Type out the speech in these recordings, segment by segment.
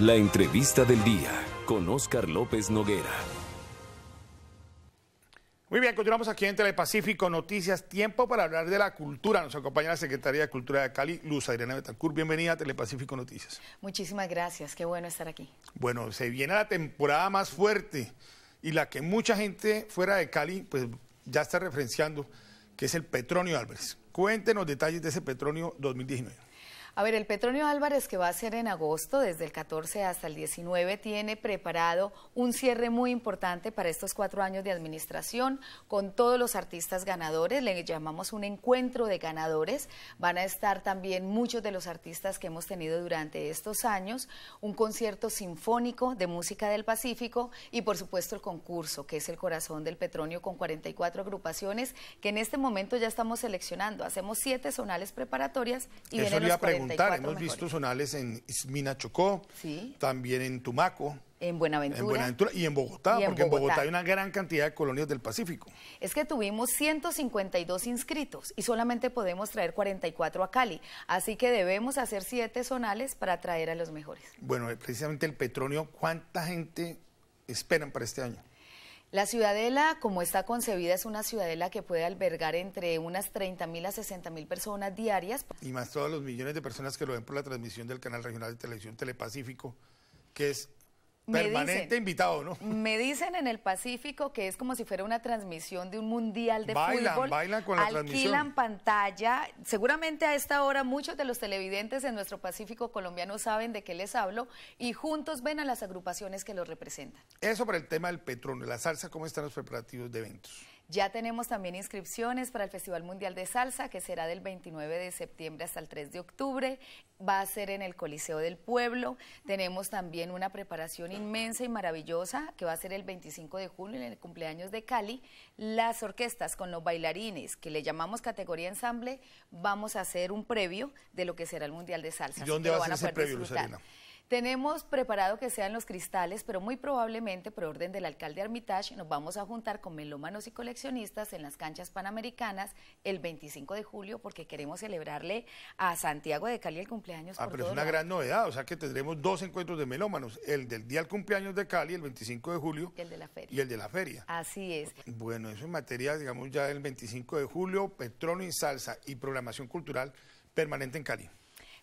La entrevista del día con Oscar López Noguera. Muy bien, continuamos aquí en Telepacífico Noticias. Tiempo para hablar de la cultura. Nos acompaña la Secretaría de Cultura de Cali, Luz Adriana Betancourt. Bienvenida a Telepacífico Noticias. Muchísimas gracias, qué bueno estar aquí. Bueno, se viene la temporada más fuerte y la que mucha gente fuera de Cali pues ya está referenciando, que es el Petronio Álvarez. Cuéntenos detalles de ese Petronio 2019. A ver, el Petronio Álvarez que va a ser en agosto, desde el 14 hasta el 19, tiene preparado un cierre muy importante para estos cuatro años de administración con todos los artistas ganadores. Le llamamos un encuentro de ganadores. Van a estar también muchos de los artistas que hemos tenido durante estos años, un concierto sinfónico de música del Pacífico y por supuesto el concurso, que es el corazón del Petronio con 44 agrupaciones que en este momento ya estamos seleccionando. Hacemos siete zonales preparatorias y vienen los Hemos visto zonales en Ismina Chocó, también en Tumaco. En Buenaventura. y en Bogotá, porque en Bogotá hay una gran cantidad de colonias del Pacífico. Es que tuvimos 152 inscritos y solamente podemos traer 44 a Cali, así que debemos hacer siete zonales para traer a los mejores. Bueno, eh, precisamente el petróleo, ¿cuánta gente esperan para este año? La ciudadela, como está concebida, es una ciudadela que puede albergar entre unas 30.000 a 60.000 personas diarias. Y más todos los millones de personas que lo ven por la transmisión del canal regional de televisión Telepacífico, que es Permanente invitado, ¿no? Me dicen en el Pacífico que es como si fuera una transmisión de un mundial de fútbol. Bailan con la transmisión. pantalla. Seguramente a esta hora muchos de los televidentes en nuestro Pacífico colombiano saben de qué les hablo y juntos ven a las agrupaciones que los representan. Eso para el tema del petróleo, la salsa, ¿cómo están los preparativos de eventos? Ya tenemos también inscripciones para el Festival Mundial de Salsa, que será del 29 de septiembre hasta el 3 de octubre. Va a ser en el Coliseo del Pueblo. Tenemos también una preparación inmensa y maravillosa, que va a ser el 25 de junio, en el cumpleaños de Cali. Las orquestas con los bailarines, que le llamamos categoría ensamble, vamos a hacer un previo de lo que será el Mundial de Salsa. ¿Y dónde va a ser ese tenemos preparado que sean los cristales, pero muy probablemente, por orden del alcalde Armitage, nos vamos a juntar con melómanos y coleccionistas en las canchas panamericanas el 25 de julio, porque queremos celebrarle a Santiago de Cali el cumpleaños. Ah, pero es una gran novedad, o sea que tendremos dos encuentros de melómanos: el del día del cumpleaños de Cali, el 25 de julio. Y el de la feria. Y el de la feria. Así es. Bueno, eso en materia, digamos, ya el 25 de julio, Petróleo y Salsa y programación cultural permanente en Cali.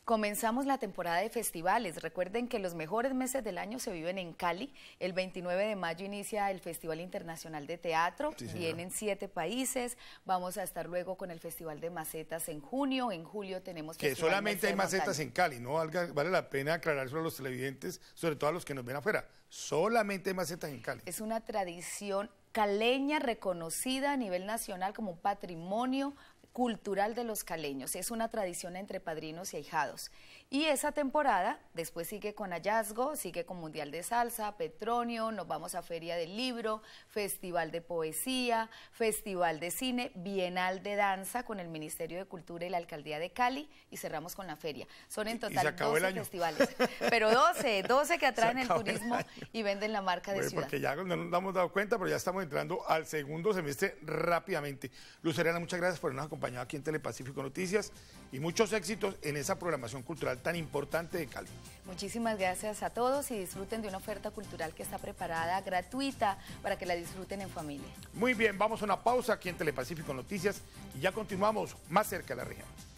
Comenzamos la temporada de festivales. Recuerden que los mejores meses del año se viven en Cali. El 29 de mayo inicia el Festival Internacional de Teatro. Vienen siete países. Vamos a estar luego con el Festival de Macetas en junio. En julio tenemos que... Que solamente hay macetas en Cali, ¿no? Vale la pena aclarar eso a los televidentes, sobre todo a los que nos ven afuera. Solamente hay macetas en Cali. Es una tradición caleña reconocida a nivel nacional como un patrimonio cultural de los caleños. Es una tradición entre padrinos y ahijados. Y esa temporada, después sigue con hallazgo, sigue con Mundial de Salsa, Petronio, nos vamos a Feria del Libro, Festival de Poesía, Festival de Cine, Bienal de Danza con el Ministerio de Cultura y la Alcaldía de Cali y cerramos con la feria. Son en total 12 festivales, pero 12, 12 que atraen el turismo y venden la marca de ciudad. Porque ya nos hemos dado cuenta, pero ya estamos entrando al segundo semestre rápidamente. Luceriana, muchas gracias por nos acompañar acompañado aquí en Telepacífico Noticias y muchos éxitos en esa programación cultural tan importante de Cali. Muchísimas gracias a todos y disfruten de una oferta cultural que está preparada, gratuita, para que la disfruten en familia. Muy bien, vamos a una pausa aquí en Telepacífico Noticias y ya continuamos más cerca de la región.